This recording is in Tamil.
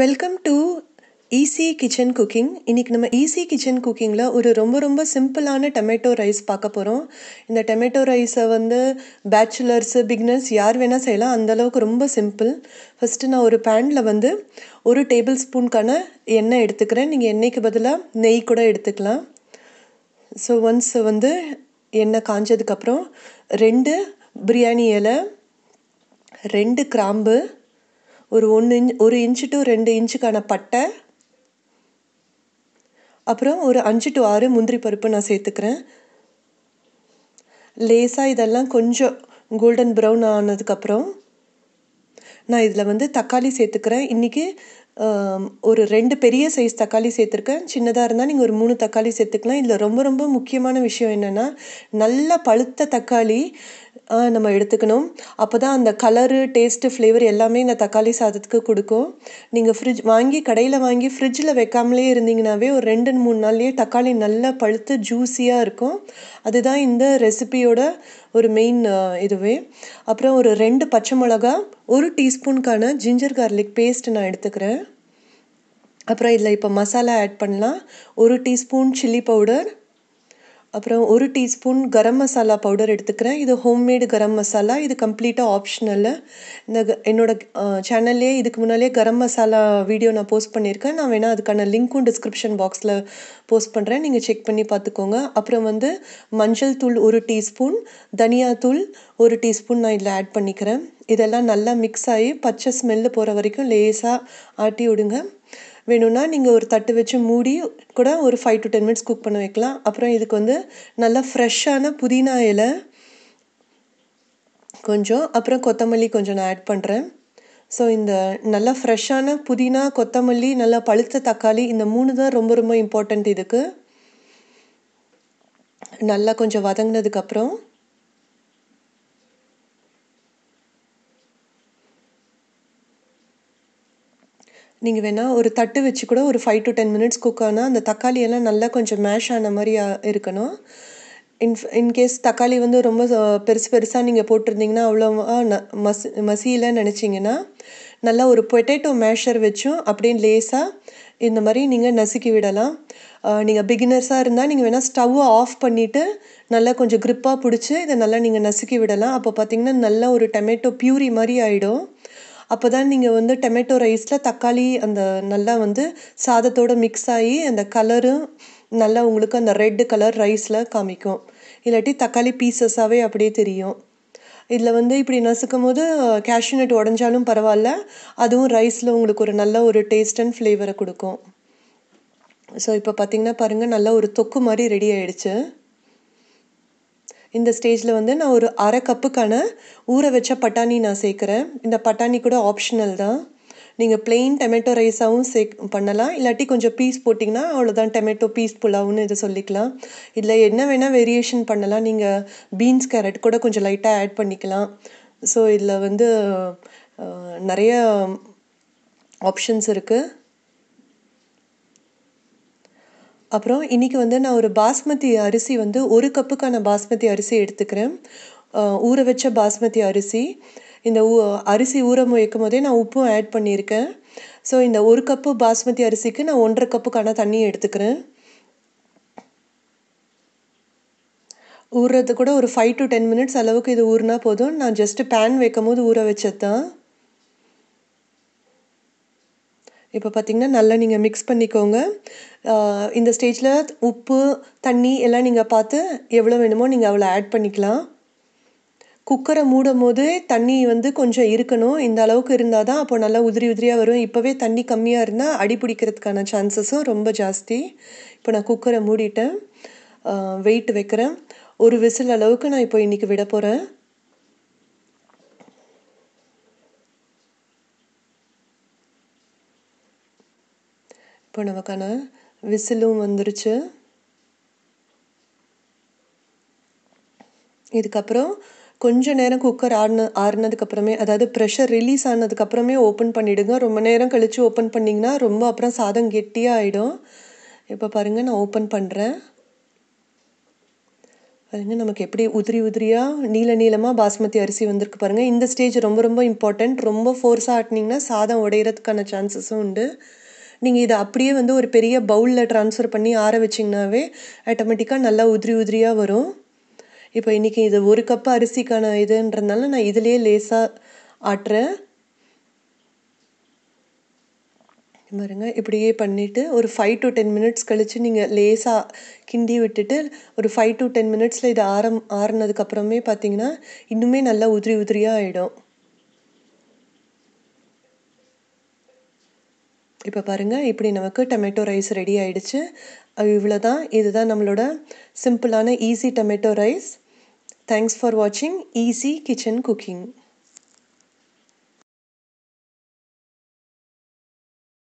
welcome to Easy Kitchen Cooking இன்றைக்கி நம்ம ஈஸி கிச்சன் குக்கிங்கில் ஒரு ரொம்ப ரொம்ப சிம்பிளான டொமேட்டோ ரைஸ் பார்க்க போகிறோம் இந்த டொமேட்டோ ரைஸை வந்து பேச்சுலர்ஸு பிக்னர்ஸ் யார் வேணால் செய்யலாம் அந்தளவுக்கு ரொம்ப சிம்பிள் ஃபஸ்ட்டு நான் ஒரு பேனில் வந்து ஒரு டேபிள் ஸ்பூனுக்கான எண்ணெய் எடுத்துக்கிறேன் நீங்கள் எண்ணெய்க்கு பதிலாக நெய் கூட எடுத்துக்கலாம் ஸோ ஒன்ஸ் வந்து எண்ணெய் காஞ்சதுக்கப்புறம் ரெண்டு பிரியாணி இலை ரெண்டு கிராம்பு ஒரு ஒன்று இன் ஒரு இன்ச்சு டு ரெண்டு இன்ச்சுக்கான பட்டை அப்புறம் ஒரு அஞ்சு டு ஆறு முந்திரி பருப்பு நான் சேர்த்துக்கிறேன் லேசாக இதெல்லாம் கொஞ்சம் கோல்டன் ப்ரௌன் ஆனதுக்கப்புறம் நான் இதில் வந்து தக்காளி சேர்த்துக்கிறேன் இன்றைக்கி ஒரு ரெண்டு பெரிய சைஸ் தக்காளி சேர்த்துருக்கேன் சின்னதாக இருந்தால் நீங்கள் ஒரு மூணு தக்காளி சேர்த்துக்கலாம் இதில் ரொம்ப ரொம்ப முக்கியமான விஷயம் என்னென்னா நல்லா பழுத்த தக்காளி நம்ம எடுத்துக்கணும் அப்போ தான் அந்த கலரு டேஸ்ட்டு ஃப்ளேவர் எல்லாமே இந்த தக்காளி சாதத்துக்கு கொடுக்கும் நீங்கள் ஃப்ரிட்ஜ் வாங்கி கடையில் வாங்கி ஃப்ரிட்ஜில் வைக்காமலே இருந்தீங்கன்னாவே ஒரு ரெண்டு மூணு நாள்லேயே தக்காளி நல்லா பழுத்து ஜூஸியாக இருக்கும் அதுதான் இந்த ரெசிபியோட ஒரு மெயின் இதுவே அப்புறம் ஒரு ரெண்டு பச்சை மிளகா ஒரு டீஸ்பூனுக்கான ஜிஞ்சர் கார்லிக் பேஸ்ட் நான் எடுத்துக்கிறேன் அப்புறம் இதில் இப்போ மசாலா ஆட் பண்ணலாம் ஒரு டீஸ்பூன் சில்லி பவுடர் அப்புறம் ஒரு டீஸ்பூன் கரம் மசாலா பவுடர் எடுத்துக்கிறேன் இது ஹோம்மேடு கரம் மசாலா இது கம்ப்ளீட்டாக ஆப்ஷனல் இந்த என்னோடய சேனல்லே இதுக்கு முன்னாலே கரம் மசாலா வீடியோ நான் போஸ்ட் பண்ணியிருக்கேன் நான் வேணால் அதுக்கான லிங்க்கும் டிஸ்கிரிப்ஷன் பாக்ஸில் போஸ்ட் பண்ணுறேன் நீங்கள் செக் பண்ணி பார்த்துக்கோங்க அப்புறம் வந்து மஞ்சள் தூள் ஒரு டீஸ்பூன் தூள் ஒரு டீஸ்பூன் நான் இதில் ஆட் பண்ணிக்கிறேன் இதெல்லாம் நல்லா மிக்ஸ் ஆகி பச்சை ஸ்மெல்லு போகிற வரைக்கும் லேசாக ஆட்டி விடுங்க வேணும்னா நீங்கள் ஒரு தட்டு வச்சு மூடி கூட ஒரு five to ten minutes cook பண்ண வைக்கலாம் அப்புறம் இதுக்கு வந்து நல்லா ஃப்ரெஷ்ஷான புதினா இலை கொஞ்சம் அப்புறம் கொத்தமல்லி கொஞ்சம் நான் ஆட் பண்ணுறேன் ஸோ இந்த நல்லா ஃப்ரெஷ்ஷான புதினா கொத்தமல்லி நல்லா பழுத்த தக்காளி இந்த மூணு தான் ரொம்ப ரொம்ப இம்பார்ட்டண்ட் இதுக்கு நல்லா கொஞ்சம் வதங்கினதுக்கப்புறம் நீங்கள் வேணால் ஒரு தட்டு வச்சு கூட ஒரு five to ten minutes cook ஆனால் அந்த தக்காளியெல்லாம் நல்லா கொஞ்சம் மேஷ் ஆன மாதிரி இருக்கணும் இன் இன்கேஸ் தக்காளி வந்து ரொம்ப பெருசு பெருசாக நீங்கள் போட்டிருந்தீங்கன்னா அவ்வளோவா ந மசி மசியில் நினச்சிங்கன்னா நல்லா ஒரு பொட்டேட்டோ மேஷர் வச்சும் அப்படியே லேஸாக இந்த மாதிரி நீங்கள் நசுக்கி விடலாம் நீங்கள் பிகினர்ஸாக இருந்தால் நீங்கள் வேணால் ஸ்டவ்வை ஆஃப் பண்ணிவிட்டு நல்லா கொஞ்சம் க்ரிப்பாக பிடிச்சி இதை நல்லா நீங்கள் நசுக்கி விடலாம் அப்போ பார்த்தீங்கன்னா நல்லா ஒரு டொமேட்டோ பியூரி மாதிரி ஆகிடும் அப்போ தான் நீங்கள் வந்து டொமேட்டோ ரைஸில் தக்காளி அந்த நல்லா வந்து சாதத்தோடு மிக்ஸ் ஆகி அந்த கலரும் நல்லா உங்களுக்கு அந்த ரெட்டு கலர் ரைஸில் காமிக்கும் இல்லாட்டி தக்காளி பீசஸாகவே அப்படியே தெரியும் இதில் வந்து இப்படி நசுக்கும் போது கேஷ்யூ உடஞ்சாலும் பரவாயில்ல அதுவும் ரைஸில் உங்களுக்கு ஒரு நல்ல ஒரு டேஸ்ட் அண்ட் ஃப்ளேவரை கொடுக்கும் ஸோ இப்போ பார்த்திங்கன்னா பாருங்கள் நல்ல ஒரு தொக்கு மாதிரி ரெடி ஆகிடுச்சு இந்த ஸ்டேஜில் வந்து நான் ஒரு அரை கப்புக்கான ஊற வச்ச பட்டாணி நான் சேர்க்குறேன் இந்த பட்டாணி கூட ஆப்ஷனல் தான் நீங்கள் பிளெயின் டொமேட்டோ ரைஸாகவும் சேக் பண்ணலாம் இல்லாட்டி கொஞ்சம் பீஸ் போட்டிங்கன்னா அவ்வளோதான் டொமேட்டோ பீஸ் புலாவ்னு இதை சொல்லிக்கலாம் இதில் என்ன வேணால் வேரியேஷன் பண்ணலாம் நீங்கள் பீன்ஸ் கேரட் கூட கொஞ்சம் லைட்டாக ஆட் பண்ணிக்கலாம் ஸோ இதில் வந்து நிறைய ஆப்ஷன்ஸ் இருக்குது அப்புறம் இன்றைக்கி வந்து நான் ஒரு பாஸ்மதி அரிசி வந்து ஒரு கப்புக்கான பாஸ்மதி அரிசி எடுத்துக்கிறேன் ஊற வச்ச பாஸ்மதி அரிசி இந்த ஊ அரிசி ஊற வைக்கும் போதே நான் உப்பும் ஆட் பண்ணியிருக்கேன் ஸோ இந்த ஒரு கப்பு பாஸ்மதி அரிசிக்கு நான் ஒன்றரை கப்புக்கான தண்ணி எடுத்துக்கிறேன் ஊறுறது கூட ஒரு ஃபைவ் டு டென் மினிட்ஸ் அளவுக்கு இது ஊறினா போதும் நான் ஜஸ்ட்டு பேன் வைக்கும் போது ஊற வச்சது தான் இப்போ பார்த்திங்கன்னா நல்லா நீங்கள் மிக்ஸ் பண்ணிக்கோங்க இந்த ஸ்டேஜில் உப்பு தண்ணி எல்லாம் நீங்கள் பார்த்து எவ்வளோ வேணுமோ நீங்கள் அவ்வளோ ஆட் பண்ணிக்கலாம் குக்கரை மூடும் போது தண்ணி வந்து கொஞ்சம் இருக்கணும் இந்த அளவுக்கு இருந்தால் தான் அப்போது நல்லா உதிரி உதிரியாக வரும் இப்போவே தண்ணி கம்மியாக இருந்தால் அடி பிடிக்கிறதுக்கான சான்சஸும் ரொம்ப ஜாஸ்தி இப்போ நான் குக்கரை மூடிட்டேன் வெயிட் வைக்கிறேன் ஒரு விசில் அளவுக்கு நான் இப்போ இன்றைக்கி விட போகிறேன் இப்போ நமக்கான விசிலும் வந்துருச்சு இதுக்கப்புறம் கொஞ்ச நேரம் குக்கர் ஆடின ஆறுனதுக்கப்புறமே அதாவது ப்ரெஷர் ரிலீஸ் ஆனதுக்கப்புறமே ஓப்பன் பண்ணிவிடுங்க ரொம்ப நேரம் கழித்து ஓப்பன் பண்ணிங்கன்னா ரொம்ப அப்புறம் சாதம் கெட்டியாக ஆகிடும் இப்போ பாருங்கள் நான் ஓப்பன் பண்ணுறேன் பாருங்கள் நமக்கு எப்படி உதிரி உதிரியாக நீல நீளமாக பாஸ்மதி அரிசி வந்திருக்கு பாருங்கள் இந்த ஸ்டேஜ் ரொம்ப ரொம்ப இம்பார்ட்டண்ட் ரொம்ப ஃபோர்ஸாக ஆட்டினீங்கன்னா சாதம் உடையிறதுக்கான சான்சஸும் உண்டு நீங்கள் இதை அப்படியே வந்து ஒரு பெரிய பவுலில் ட்ரான்ஸ்ஃபர் பண்ணி ஆற வச்சிங்கனாவே ஆட்டோமேட்டிக்காக நல்லா உதிரி உதிரியாக வரும் இப்போ இன்றைக்கி இது ஒரு கப் அரிசிக்கான இதுன்றதுனால நான் இதிலே லேசாக ஆட்டுறேன் பாருங்க இப்படியே பண்ணிவிட்டு ஒரு ஃபைவ் டு டென் மினிட்ஸ் கழித்து நீங்கள் லேசாக கிண்டி விட்டுட்டு ஒரு ஃபைவ் டு டென் மினிட்ஸில் இது ஆரம் ஆறுனதுக்கப்புறமே பார்த்தீங்கன்னா இன்னுமே நல்லா உதிரி உதிரியாக ஆகிடும் இப்போ பாருங்கள் இப்படி நமக்கு டொமேட்டோ ரைஸ் ரெடி ஆகிடுச்சு இவ்வளோ தான் இதுதான் நம்மளோட சிம்பிளான easy tomato rice thanks for வாட்சிங் ஈஸி கிச்சன் குக்கிங்